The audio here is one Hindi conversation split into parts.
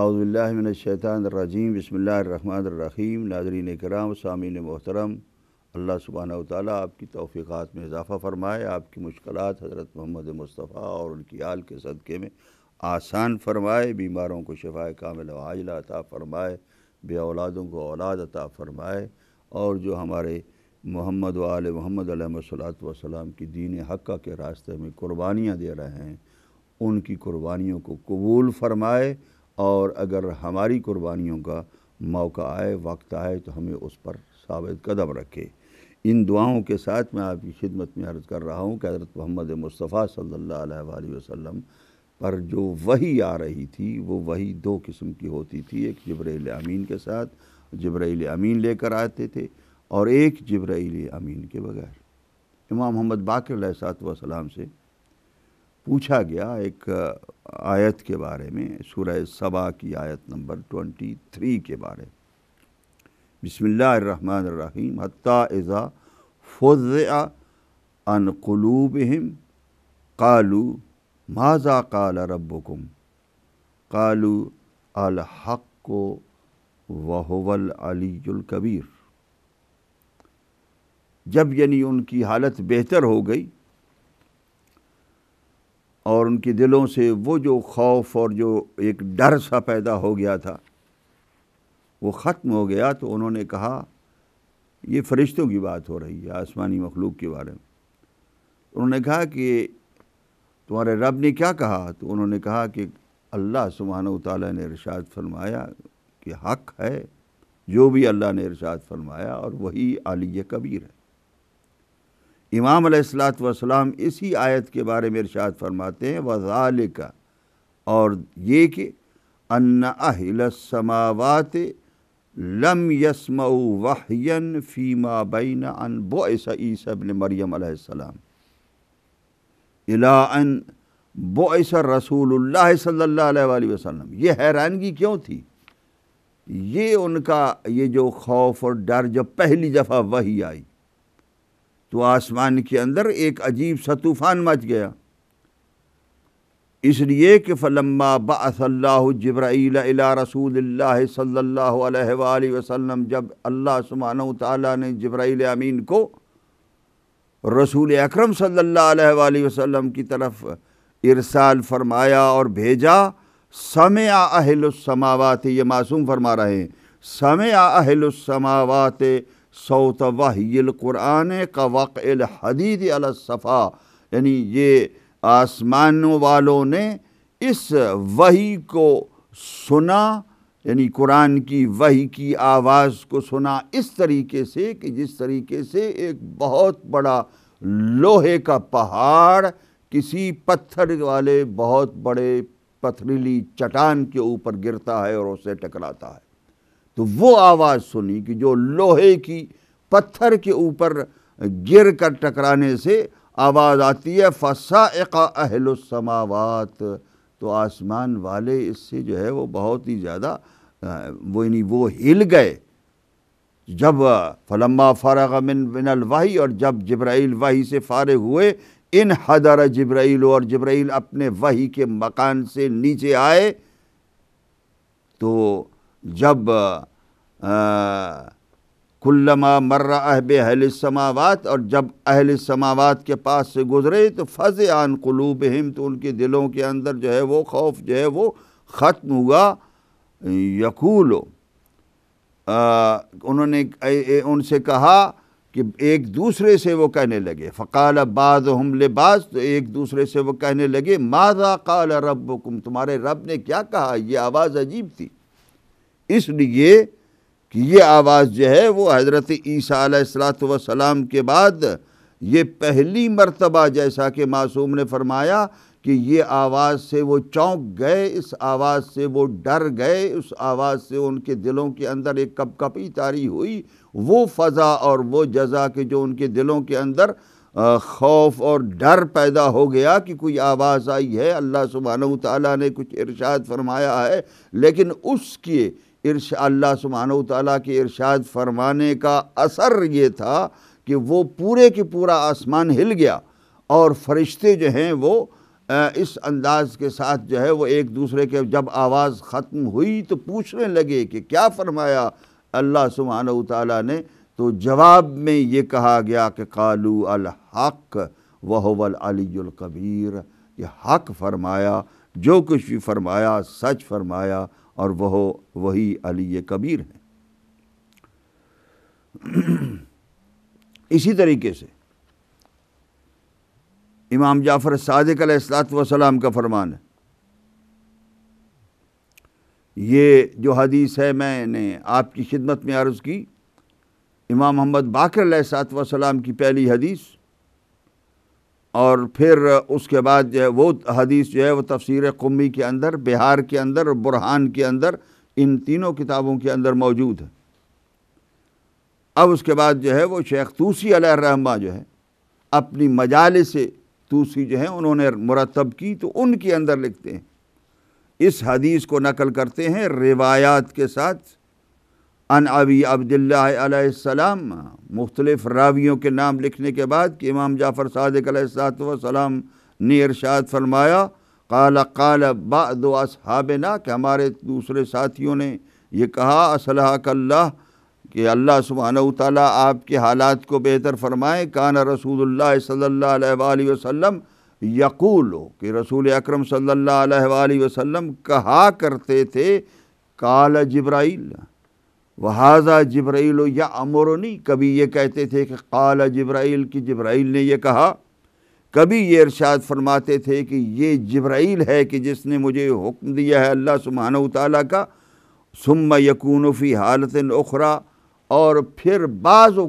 अज़बिल्लाशैतरजीम बसमीम नाजरीन कराम सामिन मोहतरम अल्लाह सुबहाना ताल आपकी तोफ़ीक़ात में इजाफ़ा फ़रमाए आपकी मुश्किल हज़रत मोहम्मद मुस्तफ़ा और उनकी आल के सदक़े में आसान फ़रमाए बीमारों को शफाए कामिल हाजला अता फ़रमाए बे औलादों को औलाद अता फ़रमाए और जो हमारे मोहम्मद वाल मोहम्मद वसलाम की दीन हक़ के रास्ते में कुर्बानियाँ दे रहे हैं उनकी कुर्बानियों को कबूल फ़रमाए और अगर हमारी कुर्बानियों का मौका आए वक्त आए तो हमें उस पर साबित कदम रखे इन दुआओं के साथ मैं आपकी खिदमत में अर्ज़ कर रहा हूँ कि हज़रत मोहम्मद मुस्तफ़ा सल्ला वसम पर जो वही आ रही थी वो वही दो किस्म की होती थी एक जबरील अमीन के साथ जबरील अमीन लेकर आते थे और एक जबरील अमीन के बगैर इमाम मोहम्मद बाकर सलाम से पूछा गया एक आयत के बारे में सूरह सबा की आयत नंबर ट्वेंटी थ्री के बारे में बसमीम हती फ़ोज़ अन हिम कालू माजा काल रबुम कालू अलहक वहवल अलीकबीर जब यानी उनकी हालत बेहतर हो गई और उनके दिलों से वो जो खौफ और जो एक डर सा पैदा हो गया था वो ख़त्म हो गया तो उन्होंने कहा ये फरिश्तों की बात हो रही है आसमानी मखलूक के बारे में तो उन्होंने कहा कि तुम्हारे रब ने क्या कहा तो उन्होंने कहा कि अल्लाह सुबहान तला ने इरशाद फरमाया कि हक़ है जो भी अल्लाह ने इरशाद फरमाया और वही आलिया कबीर है इमाम सलाम इसी आयत के बारे में इरशाद फरमाते हैं वजाल का और ये कि अन्न अहिलसमावात लम यसम वाहन फ़ीमा बैन अन बोसबन मरियम इला अन बोस रसूल सल्ला वसम ये हैरानगी क्यों थी ये उनका ये जो खौफ और डर जब पहली दफ़ा वही आई तो आसमान के अंदर एक अजीब सा तूफ़ान मच गया इसलिए कि फ़लम्मा बसल्ला जब्राईल अला रसूल सल्ला वसलम जब अल्लाह सुबहान ने जब्राईल अमीन को रसूल अक्रम सल्ला वसम की तरफ इरसाल फरमाया और भेजा समय अहलसमावात ये मासूम फरमा रहे हैं समय अहलसमावात सौत कुरान का वक़ल हदीद अलसफ़ा यानी ये आसमानों वालों ने इस वही को सुना यानी कुरान की वही की आवाज़ को सुना इस तरीके से कि जिस तरीके से एक बहुत बड़ा लोहे का पहाड़ किसी पत्थर वाले बहुत बड़े पथरीली चट्टान के ऊपर गिरता है और उसे टकराता है तो वो आवाज़ सुनी कि जो लोहे की पत्थर के ऊपर गिर कर टकराने से आवाज़ आती है फसा एक अहलसमावत तो आसमान वाले इससे जो है वो बहुत ही ज़्यादा वो यानी वो हिल गए जब फलम्मा फ़ारग मिन मिनल वही और जब जब्राइल वाही से फारे हुए इन हदर जब्राइल और जब्राइल अपने वही के मकान से नीचे आए तो जब कुल्लमा मर्रा अहब अहल समावत और जब अहल समावत के पास से गुजरे तो फज आन क़ुलूब हिम तो उनके दिलों के अंदर जो है वो खौफ जो है वो ख़त्म हुआ यकूलो उन्होंने उनसे कहा कि एक दूसरे से वो कहने लगे फ़काल बाज हम लिबाज तो एक दूसरे से वो कहने लगे माजा कल रब तुम्हारे रब ने क्या कहा ये आवाज़ अजीब थी इसलिए कि ये आवाज़ जो है वो हज़रत ईसा के बाद ये पहली मर्तबा जैसा कि मासूम ने फरमाया कि ये आवाज़ से वो चौंक गए इस आवाज़ से वो डर गए उस आवाज़ से उनके दिलों के अंदर एक कपकपी तारी हुई वो फ़ज़ा और वो जजा के जो उनके दिलों के अंदर खौफ और डर पैदा हो गया कि कोई आवाज़ आई है अल्लाह सुबहान तुझे इर्शाद इरशाद फरमाया है लेकिन उसके इर्श अल्लाह सुबहान तला के इर्शाद फरमाने का असर ये था कि वो पूरे के पूरा आसमान हिल गया और फरिश्ते जो हैं वो इस अंदाज के साथ जो है वो एक दूसरे के जब आवाज़ ख़त्म हुई तो पूछने लगे कि क्या फरमाया अल्लाह सुबहान तला ने तो जवाब में ये कहा गया कि कालू अलहक वहवल अलीकबीर ये हक फरमाया जो कुछ भी फरमाया सच फरमाया और वह वही अली कबीर हैं इसी तरीके से इमाम जाफ़र सादिक सलाम का फरमान है ये जो हदीस है मैंने आपकी खिदमत में अर्ज़ की इमाम मोहम्मद बाकर सलाम की पहली हदीस और फिर उसके बाद जो है वो हदीस जो है वो तफसर कुम्मी के अंदर बिहार के अंदर और बुरहान के अंदर इन तीनों किताबों के अंदर मौजूद है अब उसके बाद जो है वो शेख तूसी रहमा जो है अपनी मजाल से तूसी जो है उन्होंने मुरतब की तो उनके अंदर लिखते हैं इस हदीस को नकल करते हैं रिवायात के साथ અન અબી અબ્દુલ્લાહ અલયહિસલામ મુખતલીફ રાવિયો કે નામ લખને કે બાદ કે ઇમામ જાફર સાદીક અલયહિસસાતુ વસલામ ને ઇર્શાદ ફરમાયા કાલ કાલ બાદ અસહાબના કે હમારે દૂસરે સાથીઓ ને યે કહા અસલાહક અલ્લાહ કે અલ્લાહ સુબહાન વ તલા આપકે હાલત કો બેતર ફરમાએ કાન અરસૂલુલ્લાહ સલલ્લાહ અલયહી વસલમ યકૂલુ કે રસૂલ અકરમ સલલ્લાહ અલયહી વસલમ કહા કરતે થે કાલ જિબરાઈલ वहाजा जब्राइल या अमरनी कभी ये कहते थे कि काला जब्राइल कि जब्राइल ने यह कहा कभी ये इरशाद फरमाते थे कि ये जब्राइल है कि जिसने मुझे हुक्म दिया है अल्लाह सुबहान ताली का सुम यकूनफ़ी हालत उखरा और फिर बाज़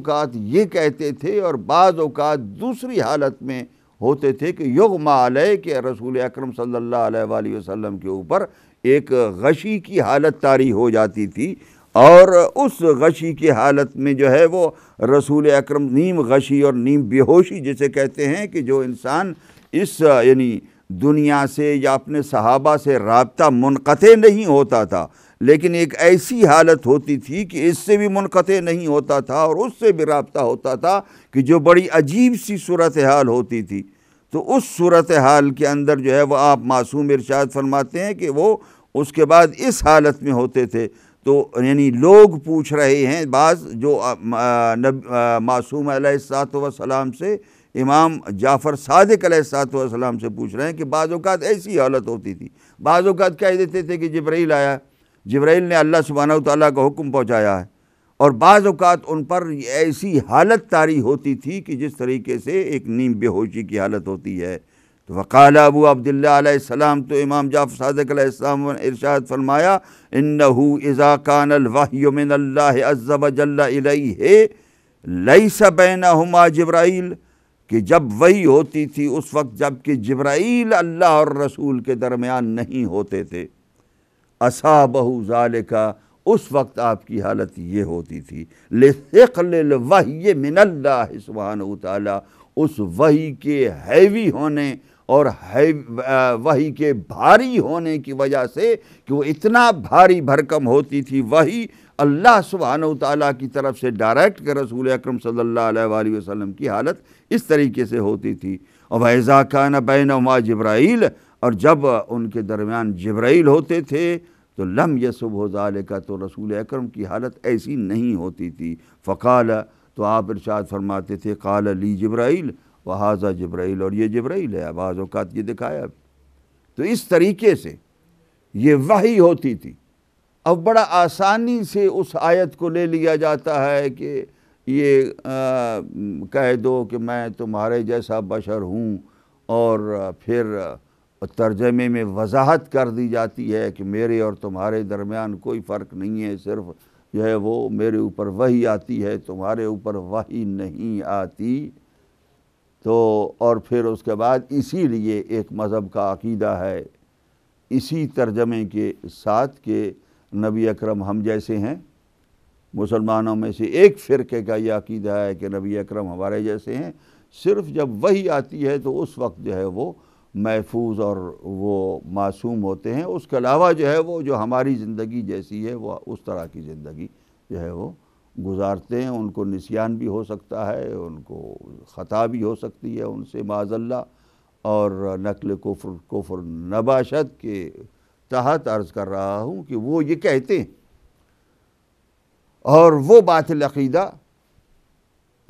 ये कहते थे और बाज़ दूसरी हालत में होते थे कि युगमालय के रसूल अक्रम सल्लल्लाहु अलैहि वसल्लम के ऊपर एक गशी की हालत तारी हो जाती थी और उस गशी की हालत में जो है वो रसूल अकरम नीम गशी और नीम बेहोशी जिसे कहते हैं कि जो इंसान इस यानी दुनिया से या अपने सहाबा से रबता मुनक़ नहीं होता था लेकिन एक ऐसी हालत होती थी कि इससे भी मुनक़ नहीं होता था और उससे भी रबता होता था कि जो बड़ी अजीब सी सूरत हाल होती थी तो उस सूरत हाल के अंदर जो है वह आप मासूम इरशाद फरमाते हैं कि वो उसके बाद इस हालत में होते थे तो यानी लोग पूछ रहे हैं बाज़ जो मासूम सलाम से इमाम जाफ़र सात सलाम से पूछ रहे हैं कि बाज़ात ऐसी हालत होती थी बाज़ात कह देते थे कि जब्राइल आया जब्राइल ने अल्लाह सुबहाना तला का हुक्म पहुँचाया है और बाज़ात उन पर ऐसी हालत तारी होती थी कि जिस तरीके से एक नीम बेहोशी की हालत होती है तो वकाल अबू अब्दुल्लाम तो इमाम जाफ सदक़्लाम इरशाद फरमाया इन लई सबैना जब्राइल कि जब वही होती थी उस वक्त जबकि जब्राइल अल्लाह और रसूल के दरमियान नहीं होते थे असा बहू ज़ाल का उस वक्त आपकी हालत ये होती थी लेकिन वही मिनल्ला उस वही के हैवी होने और है वही के भारी होने की वजह से कि वो इतना भारी भरकम होती थी वही अल्लाह सुबहान तला की तरफ से डायरेक्ट के रसूल अक्रम सल्ला वसलम की हालत इस तरीके से होती थी और वैज़ा खान बैन उमा जब्राइल और जब उनके दरमियान जब्राइल होते थे तो लम यसुब होजाल का तो रसूल अक्रम की हालत ऐसी नहीं होती थी फ़काल तो आप इर्शाद फरमाते थे काल ली जब्राइल वहाजा जब्राइल और ये जब्राइल है बाज़ अवत ये दिखाया तो इस तरीके से ये वही होती थी अब बड़ा आसानी से उस आयत को ले लिया जाता है कि ये आ, कह दो कि मैं तुम्हारे जैसा बशर हूँ और फिर तर्जमे में वजाहत कर दी जाती है कि मेरे और तुम्हारे दरमियान कोई फ़र्क नहीं है सिर्फ़ जो है वो मेरे ऊपर वही आती है तुम्हारे ऊपर वही नहीं आती तो और फिर उसके बाद इसीलिए एक मज़हब का अकीदा है इसी तर्जमे के साथ के नबी अकरम हम जैसे हैं मुसलमानों में से एक फ़िरके का यह अकीदा है कि नबी अकरम हमारे जैसे हैं सिर्फ जब वही आती है तो उस वक्त जो है वो महफूज और वो मासूम होते हैं उसके अलावा जो है वो जो हमारी ज़िंदगी जैसी है वो उस तरह की ज़िंदगी जो है वो गुजारते हैं उनको निसियान भी हो सकता है उनको ख़ता भी हो सकती है उनसे माजल्ला और नकल कोफर कोफर नबाशत के तहत अर्ज़ कर रहा हूँ कि वो ये कहते हैं और वो बात लकीदा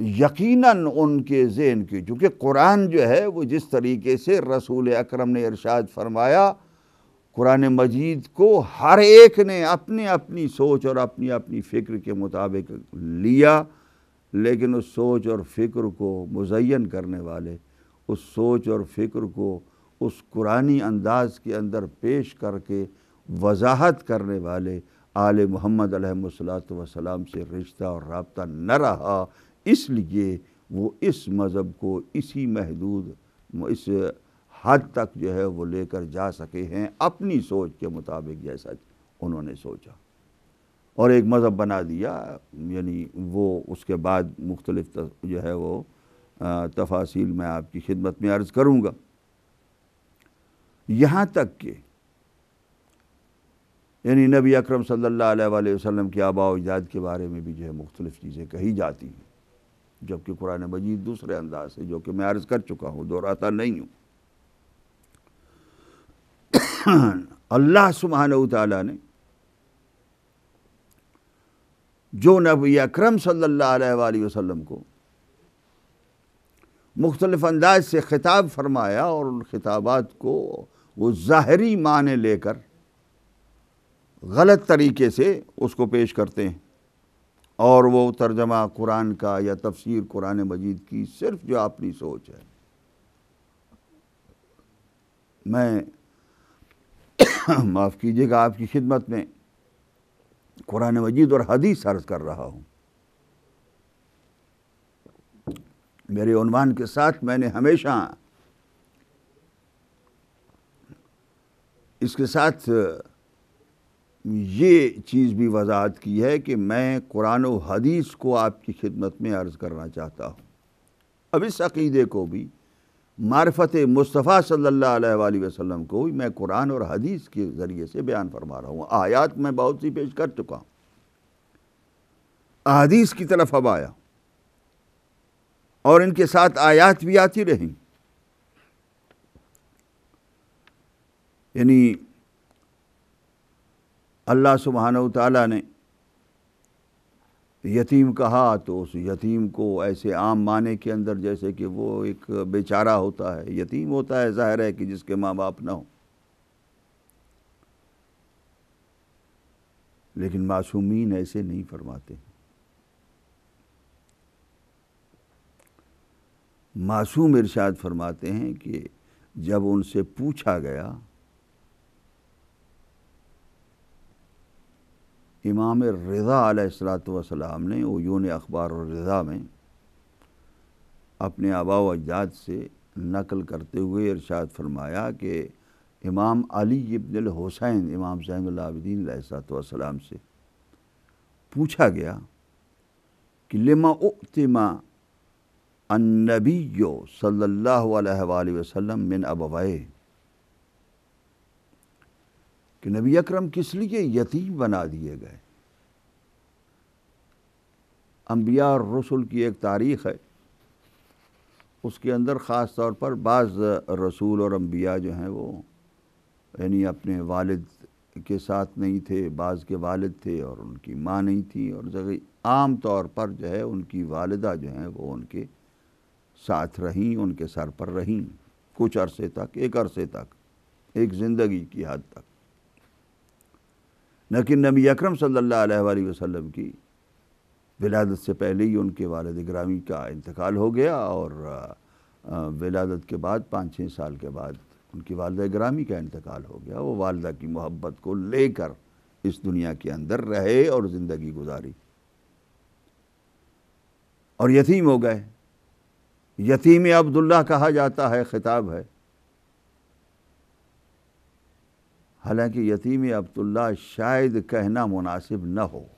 यकीनन उनके जेन की चूँकि कुरान जो है वो जिस तरीके से रसूल अकरम ने इरशाद फरमाया कुरान मजीद को हर एक ने अपनी अपनी सोच और अपनी अपनी फ़िक्र के मुताबिक लिया लेकिन उस सोच और फ़िक्र को मुजैन करने वाले उस सोच और फ़िक्र को उस कुरानी अंदाज के अंदर पेश करके वजाहत करने वाले आल मोहम्मद वसलाम से रिश्ता और रबता न रहा इसलिए वो इस मज़हब को इसी महदूद इस हद तक जो है वो लेकर जा सके हैं अपनी सोच के मुताबिक जैसा उन्होंने सोचा और एक मज़हब बना दिया यानी वो उसके बाद मुख्तलिफ जो है वो तफासिल मैं आपकी खिदमत में अर्ज़ करूँगा यहाँ तक कि यानी नबी अकरम सल्लल्लाहु अलैहि वसल्लम की आबा इजाद के बारे में भी जो है मुख्तलिफ़ चीज़ें कही जाती हैं जबकि कुरान मजीद दूसरे अंदाज से जो कि मैं अर्ज़ कर चुका हूँ दोहराता नहीं हूँ अल्लाह सुबहान ने जो नबी अक्रम वसल्लम को मुख्तलफ़ अंदाज से ख़िताब फरमाया और उन खिताबात को वो ज़ाहरी माने लेकर गलत तरीके से उसको पेश करते हैं और वो तर्जमा कुरान का या तफसीर कुरान मजीद की सिर्फ जो अपनी सोच है मैं माफ़ कीजिएगा आपकी खिदमत में कुरान मजीद और हदीस अर्ज कर रहा हूँ मेरे उनवान के साथ मैंने हमेशा इसके साथ ये चीज़ भी वजाहत की है कि मैं कुरान हदीस को आपकी खिदमत में अर्ज़ करना चाहता हूँ अब इस अकीदे को भी मार्फत मुस्तफ़ा सल्ला वसम को मैं कुरान और हदीस के ज़रिए से बयान फरमा रहा हूँ आयात मैं बहुत सी पेश कर चुका हूँ अदीस की तरफ अब आया और इनके साथ आयात भी आती रही यानी अल्लाह सुबहान तला ने यतीम कहा तो उस यतीम को ऐसे आम माने के अंदर जैसे कि वो एक बेचारा होता है यतीम होता है ज़ाहिर है कि जिसके माँ बाप ना हो लेकिन मासूमीन ऐसे नहीं फरमाते मासूम इरशाद फरमाते हैं कि जब उनसे पूछा गया इमाम रज़ा आलात ने यून अखबार और रज़ा में अपने आबा अजदाद से नकल करते हुए इरशाद फरमाया कि इमाम अली इब्न हुसैन इमाम जैनदीन सलाम से पूछा गया कि लिमा उतमा अनबी सल्लल्लाहु अलैहि वसल्लम मिन अबवाए कि नबी अकरम किस लिए यतीम बना दिए गए अम्बिया और रसुल की एक तारीख़ है उसके अंदर ख़ास तौर पर बाज़ रसूल और अम्बिया जो हैं वो यानी अपने वालिद के साथ नहीं थे बाज़ के वालिद थे और उनकी माँ नहीं थी और जगह आम तौर पर जो है उनकी वालदा जो हैं वो उनके साथ रहीं उनके सर पर रहीं कुछ अरसे तक एक अरसे तक एक ज़िंदगी की हद तक कि नबी अकरम सल्ला अलैहि की विलादत से पहले ही उनके वालद ग्रामी का इंतकाल हो गया और विलादत के बाद पाँच छः साल के बाद उनकी वालद ग्रामी का इंतकाल हो गया वो वालदा की मोहब्बत को लेकर इस दुनिया के अंदर रहे और ज़िंदगी गुजारी और यतीम हो गए यतीम अब्दुल्ला कहा जाता है ख़िताब है हालांकि यतीम अब्दुल्ला शायद कहना मुनासिब न हो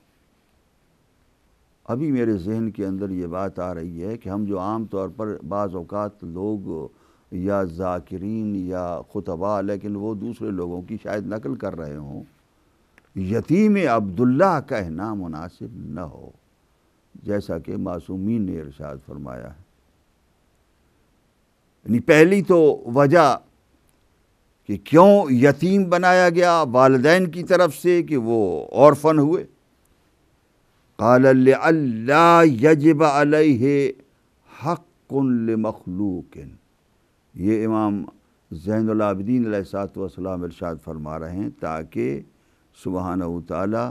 अभी मेरे जहन के अंदर ये बात आ रही है कि हम जो आम तौर पर बाज़ अवकात लोग या जाकिरीन या खुतबा लेकिन वो दूसरे लोगों की शायद नकल कर रहे हों यतीम अब्दुल्ला कहना मुनासिब न हो जैसा कि मासूमीन ने इरशाद फरमाया है यानी पहली तो वजह कि क्यों यतीम बनाया गया वालदेन की तरफ से कि वो और फन हुए काल अल्लाह यजब अलह हक़ मखलूक ये इमाम जैनदीन सातम इरशाद फरमा रहे हैं ताकि सुबहान ताली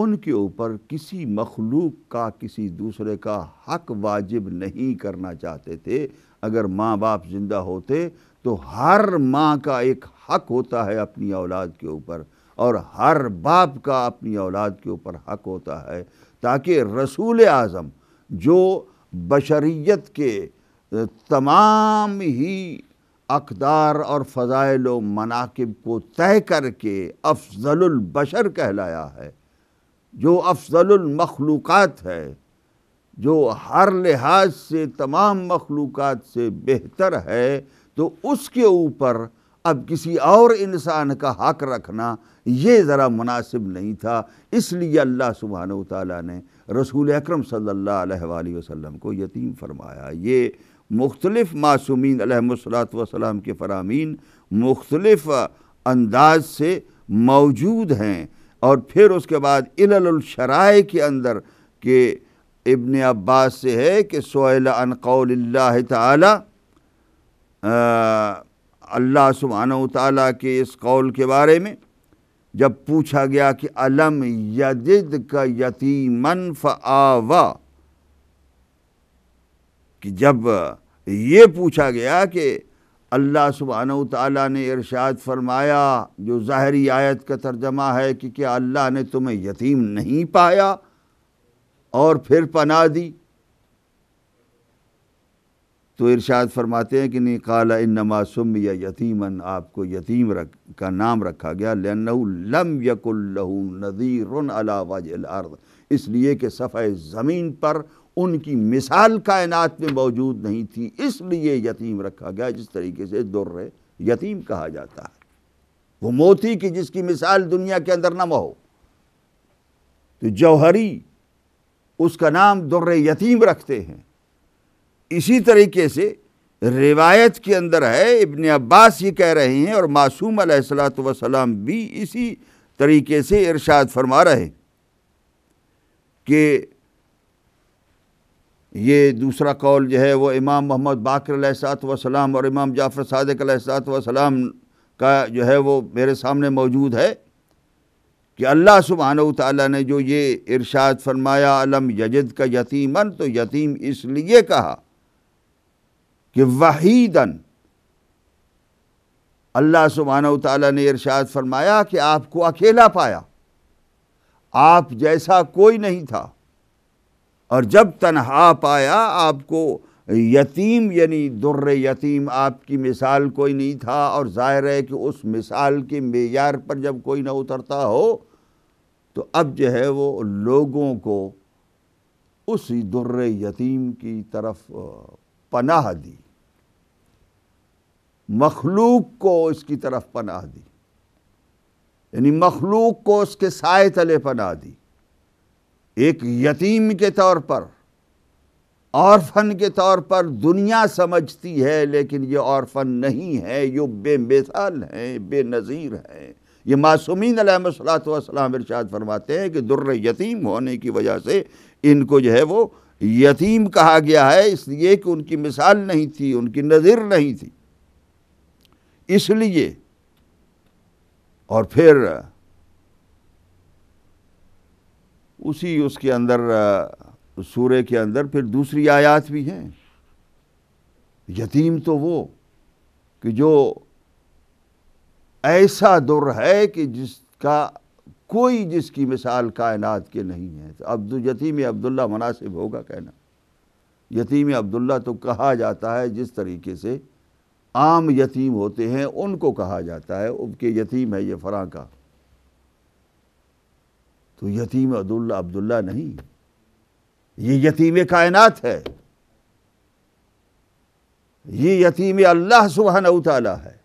उनके ऊपर किसी मखलूक का किसी दूसरे का हक वाजिब नहीं करना चाहते थे अगर माँ बाप ज़िंदा होते तो हर माँ का एक हक होता है अपनी औलाद के ऊपर और हर बाप का अपनी औलाद के ऊपर हक होता है ताकि रसूल आज़म जो बशरीत के तमाम ही अकदार और फ़ज़ाइल मनाकब को तय करके अफजलबशर कहलाया है जो अफजलमखलूक़ है जो हर लिहाज से तमाम मखलूक़ से बेहतर है तो उसके ऊपर अब किसी और इंसान का हक रखना ये ज़रा मुनासिब नहीं था इसलिए अल्लाह सुबहान ताली ने रसूल अक्रम सल्ला वसम को यतीम फरमाया ये मुख्तलफ़ मासूमिन वसलाम के फरामीन मुख्तलफ़ अंदाज से मौजूद हैं और फिर उसके बाद इलशराय के अंदर के इबन अब्बास से है कि सोयल अन कौल ताली अल्लाह सुबहान ताली के इस कौल के बारे में जब पूछा गया कि अलम यजिद का यतीमन फ़ावा कि जब ये पूछा गया कि अल्लाह सुबहान ताली ने इरशाद फरमाया जो ज़ाहरी आयत का तर्जमा है कि क्या अल्लाह ने तुम्हें यतीम नहीं पाया और फिर पना दी तो इरशाद फरमाते हैं कि नहीं काला इन नमासुम या यतीमन आपको यतीम रख का नाम रखा गया लम यकुल्लहू नज़ीर अलावाज इसलिए कि सफ़े ज़मीन पर उनकी मिसाल कायनात में मौजूद नहीं थी इसलिए यतीम रखा गया जिस तरीके से दुर्र यतीम कहा जाता है वो मोती की जिसकी मिसाल दुनिया के अंदर न हो तो जौहरी उसका नाम दुर्र यतीम रखते हैं इसी तरीके से रिवायत के अंदर है इबन अब्बास ये कह रहे हैं और मासूम सलाम भी इसी तरीके से इरशाद फरमा रहे हैं कि ये दूसरा कौल जो है वो इमाम मोहम्मद बाकर सलाम और इमाम जाफ़र सदक सलाम का जो है वो मेरे सामने मौजूद है कि अल्लाह सुबहान ताली ने जो ये इरशाद फरमाया अलम यजद का यतीमन तो यतीम इसलिए कहा कि वहीदन अल्लाह सुबहाना तला ने इरशाद फरमाया कि आपको अकेला पाया आप जैसा कोई नहीं था और जब तनहा पाया आपको यतीम यानी दुर्र यतीम आपकी मिसाल कोई नहीं था और जाहिर है कि उस मिसाल के मेयार पर जब कोई ना उतरता हो तो अब जो है वो लोगों को उसी दुर्र यतीम की तरफ पनाह दी मखलूक को उसकी तरफ पना दी यानी मखलूक को उसके साय तले पना दी एक यतीम के तौर पर औरफन के तौर पर दुनिया समझती है लेकिन ये औरफन नहीं है ये बेमिसाल हैं बेनज़ीर हैं ये मासूमिन अलैहिस्सलाम इरशाद फरमाते हैं कि दुर्र यतीम होने की वजह से इनको जो है वो यतीम कहा गया है इसलिए कि उनकी मिसाल नहीं थी उनकी नज़ीर नहीं थी इसलिए और फिर उसी उसके अंदर सूर्य के अंदर फिर दूसरी आयात भी हैं यतीम तो वो कि जो ऐसा दुर है कि जिसका कोई जिसकी मिसाल कायनात के नहीं है तो अब यतीम अब्दुल्ला मुनासिब होगा कहना यतीम अब्दुल्ला तो कहा जाता है जिस तरीके से आम यतीम होते हैं उनको कहा जाता है उनके यतीम है ये फ़रा का तो यतीम अब्दुल्ला अब्दुल्ला नहीं ये यतीम कायनात है ये यतीम अल्लाह सुबहान तला है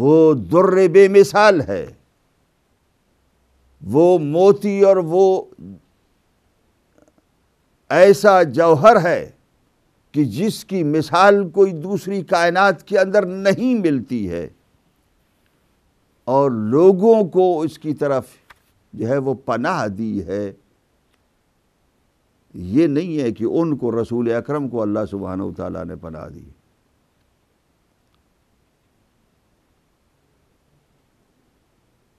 वो दुर्र बेमिसाल है वो मोती और वो ऐसा जौहर है कि जिसकी मिसाल कोई दूसरी कायनात के अंदर नहीं मिलती है और लोगों को इसकी तरफ जो है वो पनाह दी है ये नहीं है कि उनको रसूल अकरम को अल्लाह सुबहान तला ने पनाह दी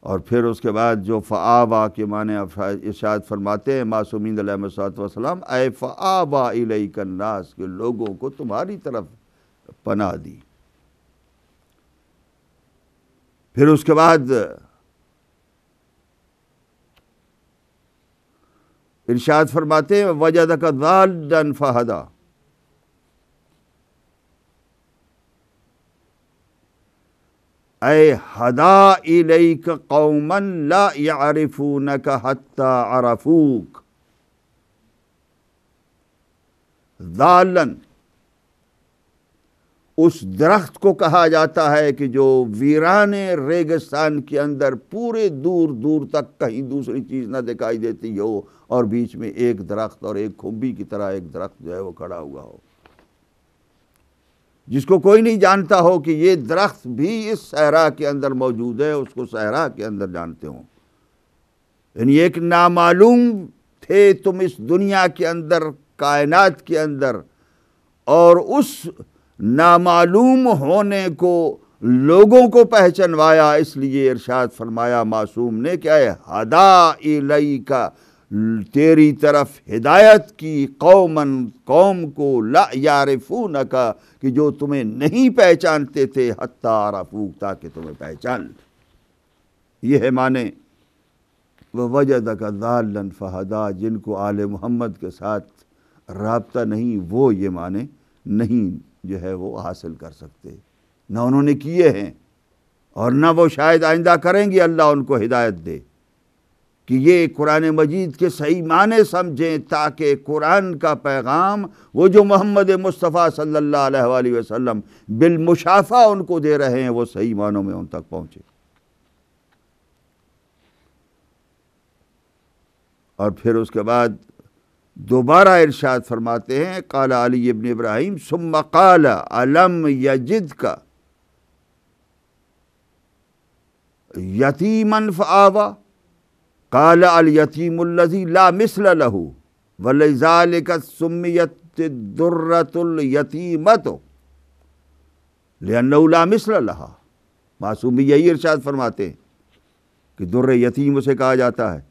और फिर उसके बाद जो फ़ावा के माने इर्शाद फरमाते हैं मासूमिन वसलाम ए फ़ाबा इलनास के लोगों को तुम्हारी तरफ पना दी फिर उसके बाद इर्शाद फरमाते हैं वजद का दाल फहदा ए हदा इलैक कौमन ला यारिफूनक हत्ता अरफूक दालन उस दरख्त को कहा जाता है कि जो वीरान रेगिस्तान के अंदर पूरे दूर दूर तक कहीं दूसरी चीज़ ना दिखाई देती हो और बीच में एक दरख्त और एक खुम्बी की तरह एक दरख्त जो है वो खड़ा हुआ हो जिसको कोई नहीं जानता हो कि ये दरख्त भी इस सहरा के अंदर मौजूद है उसको सहरा के अंदर जानते हो यानी एक नामालूम थे तुम इस दुनिया के अंदर कायनात के अंदर और उस नामालूम होने को लोगों को पहचनवाया इसलिए इरशाद फरमाया मासूम ने क्या है हदा का तेरी तरफ हिदायत की कौमन कौम को ला फू न का कि जो तुम्हें नहीं पहचानते थे हत्ता रफूक ताकि तुम्हें पहचान ये है माने वह वजद कदालन फ़हदा जिनको आल मोहम्मद के साथ रबता नहीं वो ये माने नहीं जो है वो हासिल कर सकते ना उन्होंने किए हैं और ना वो शायद आइंदा करेंगे अल्लाह उनको हिदायत दे कि ये कुरान मजीद के सही माने समझें ताकि कुरान का पैगाम वो जो मोहम्मद मुस्तफ़ा सल्ला वसम बिलमुशाफ़ा उनको दे रहे हैं वो सही मानों में उन तक पहुँचे और फिर उसके बाद दोबारा इरशाद फरमाते हैं काला अली इबन इब्राहिम सुम काला अलम यजिद का यतीमन आवा काल अलयतीमल्लजी ला मिसल लहू वलजाल का सुमियत दुर्रतुलयतीमत ला मिसल लहा मासूमी यही इर्शाद फरमाते हैं कि दुर्र यतीम उसे कहा जाता है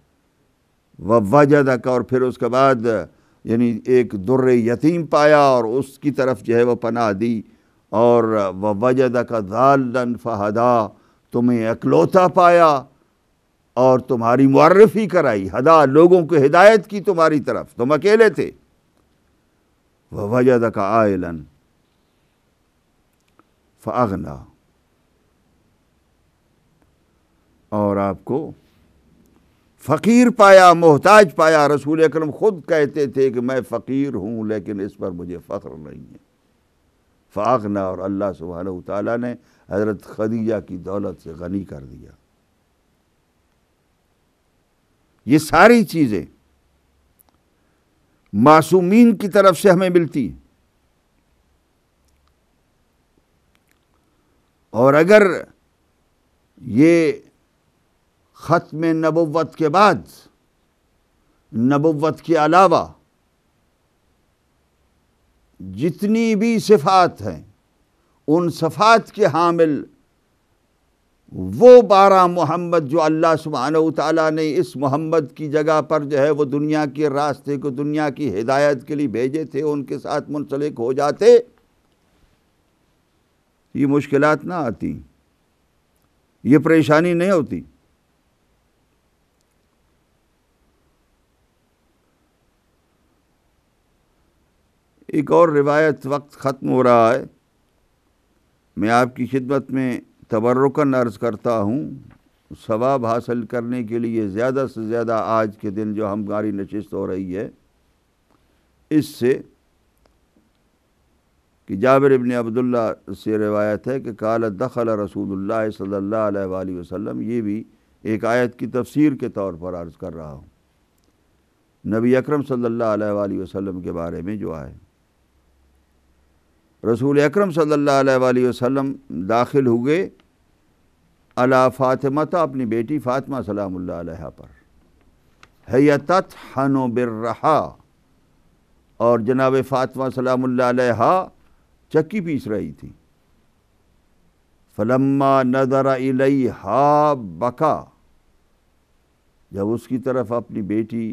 व वजद का और फिर उसके बाद यानी एक दुर्र यतीम पाया और उसकी तरफ जो है वह पनाह दी और व वजद का दालन फहदा तुम्हें अकलौता पाया और तुम्हारी मुआरफी कराई हदा लोगों को हिदायत की तुम्हारी तरफ तुम अकेले थे वह वजद का आयलन फ़ागना और आपको फ़कीर पाया मोहताज पाया रसूल अक्रम ख़ुद कहते थे कि मैं फ़कीर हूँ लेकिन इस पर मुझे फ़ख्र नहीं है फ़ागना और अल्लाह सुबह ताली ने हज़रत खदीजा की दौलत से गनी कर दिया ये सारी चीज़ें मासूमीन की तरफ से हमें मिलती हैं और अगर ये ख़त्म नबुवत के बाद नबुवत के अलावा जितनी भी सिफात हैं उन सफ़ात के हामिल वो बारह मोहम्मद जो अल्लाह सुबहान तला ने इस मोहम्मद की जगह पर जो है वो दुनिया के रास्ते को दुनिया की हिदायत के लिए भेजे थे उनके साथ मुंसलिक हो जाते ये मुश्किल ना आती ये परेशानी नहीं होती एक और रिवायत वक्त ख़त्म हो रहा है मैं आपकी खिदमत में तबर्रुकन अर्ज़ करता हूँ सवाब हासिल करने के लिए ज़्यादा से ज़्यादा आज के दिन जो हमारी नशस्त हो रही है इससे कि जाबिर इबन अब्दुल्ला से रवायत है कि काल दखल रसूलुल्लाह सल्लल्लाहु अलैहि वसल्लम ये भी एक आयत की तफसीर के तौर पर अर्ज़ कर रहा हूँ नबी अकरम सल्लल्लाहु अलैहि वसल्लम के बारे में जो आए रसूल अकरम सल्लल्लाहु अलैहि वसल्लम दाखिल हुए अला फ़ातिमता अपनी बेटी फ़ातिमा सलाम पर हैत हनो बिर्रहा और जनाब फ़ातिमा सलाम चक्की पीस रही थी फलम्मा नज़र हा बका जब उसकी तरफ अपनी बेटी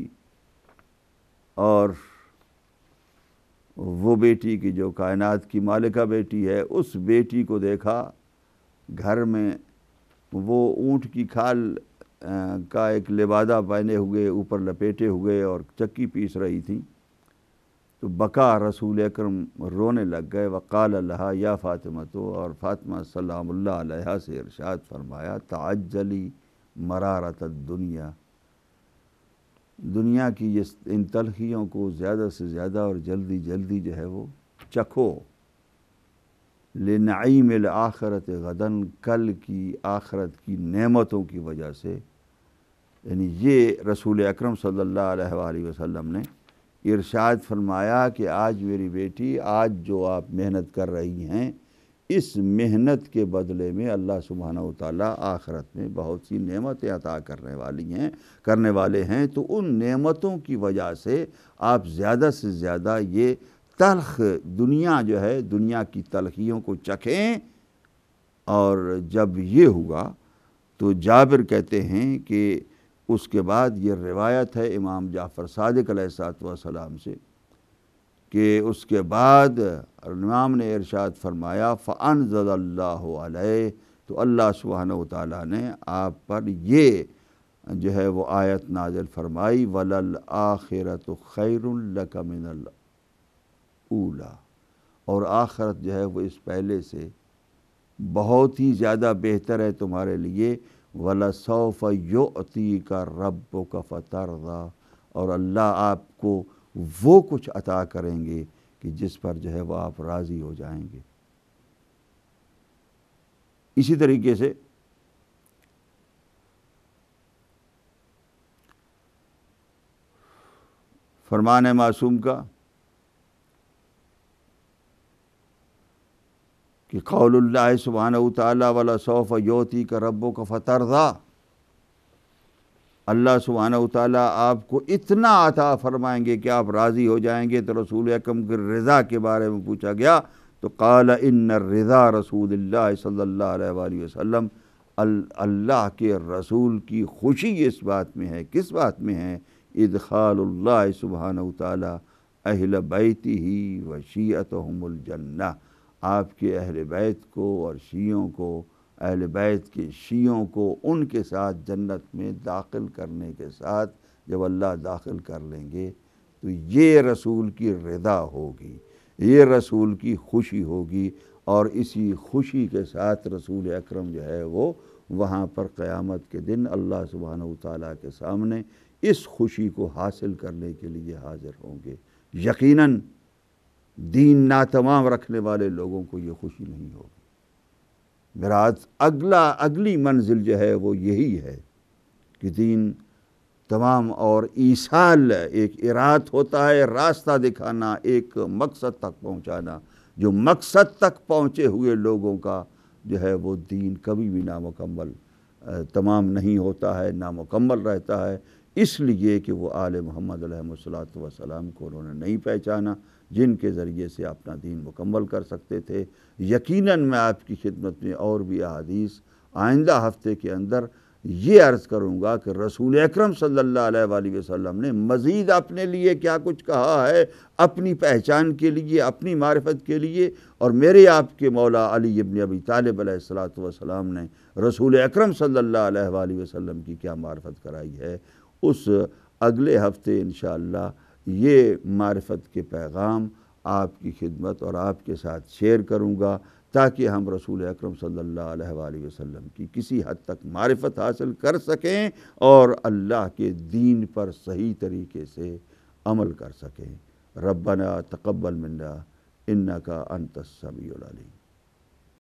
और वो बेटी की जो कायनात की मालिका बेटी है उस बेटी को देखा घर में वो ऊँट की खाल आ, का एक लिबादा पहने हुए ऊपर लपेटे हुए और चक्की पीस रही थी तो बका रसूल अक्रम रोने लग गए वक़ाल अल्लाह या फ़ातिमा तो और फातिमा सलाम्ला से इरशाद फरमाया तजली मरारत दुनिया दुनिया की ये इन तलखियों को ज़्यादा से ज़्यादा और जल्दी जल्दी जो है वो चखो मिल आखरत गदन कल की आखरत की नेमतों की वजह से यानी ये रसूल अकरम सल्लल्लाहु अलैहि वसल्लम ने इरशाद फरमाया कि आज मेरी बेटी आज जो आप मेहनत कर रही हैं इस मेहनत के बदले में अल्लाह सुबहाना ताली आखरत में बहुत सी नेमतें अता करने वाली हैं करने वाले हैं तो उन नेमतों की वजह से आप ज़्यादा से ज़्यादा ये तलख दुनिया जो है दुनिया की तलखियों को चखें और जब ये हुआ तो जाबिर कहते हैं कि उसके बाद ये रिवायत है इमाम जाफ़र सदक सलाम से कि उसके बाद इमाम ने इरशाद फरमाया फ़ान ज़ल्ला तो अल्लाह सुबहान तला ने आप पर ये जो है वो आयत नाजल फरमाई वलल आखिरत मिनल ऊला और आखरत जो है वो इस पहले से बहुत ही ज़्यादा बेहतर है तुम्हारे लिए वला सौफ़ योती का रब का फ़तरदा और अल्लाह आपको वो कुछ अता करेंगे कि जिस पर जो है वह आप राज़ी हो जाएंगे इसी तरीके से फरमान मासूम का कि कौल सुबहान वाला सौफ़ योती का रबो का फ़तरदा अल्लाह सुबहान तला आपको इतना आता फ़रमाएंगे कि आप राज़ी हो जाएंगे तो रसूल अकम के रज़ा के बारे में पूछा गया तो कल इन रज़ा रसूल सल्ला वसम अल्लाह के रसूल की खुशी इस बात में है किस बात में है खाल सुबहान तहल अहल बैती ही वशीत आपके अहल बैत को और शीयों को अहल बैत के शीयों को उनके साथ जन्नत में दाखिल करने के साथ जब अल्लाह दाखिल कर लेंगे तो ये रसूल की रदा होगी ये रसूल की खुशी होगी और इसी खुशी के साथ रसूल अकरम जो है वो वहाँ पर क़्यामत के दिन अल्लाह सुबहान तला के सामने इस खुशी को हासिल करने के लिए हाज़िर होंगे यकीनन दीन ना तमाम रखने वाले लोगों को ये खुशी नहीं होगी मेराज अगला अगली मंजिल जो है वो यही है कि दीन तमाम और ईसाल एक इरात होता है रास्ता दिखाना एक मकसद तक पहुंचाना जो मकसद तक पहुंचे हुए लोगों का जो है वो दीन कभी भी नामुकम्मल तमाम नहीं होता है नामकम्मल रहता है इसलिए कि वो आल मोहम्मद वसलाम को उन्होंने नहीं पहचाना जिनके ज़रिए से अपना दीन मुकम्मल कर सकते थे यकीनन मैं आपकी खिदमत में और भी अदीस आइंदा हफ्ते के अंदर ये अर्ज़ करूँगा कि रसूल अक्रम वसल्लम ने मज़ीद अपने लिए क्या कुछ कहा है अपनी पहचान के लिए अपनी मार्फत के लिए और मेरे आपके मौला अली इबन अबी तालब सलाम ने रसूल अक्रम सल्ला वसम की क्या मार्फत कराई है उस अगले हफ्ते इन ये मार्फत के पैगाम आपकी खिदमत और आपके साथ शेयर करूँगा ताकि हम रसूल अक्रम सल्ला वसम की किसी हद तक मार्फत हासिल कर सकें और अल्लाह के दीन पर सही तरीके से अमल कर सकें रबना तकबल मिन्ना इन्ना का अनतसमी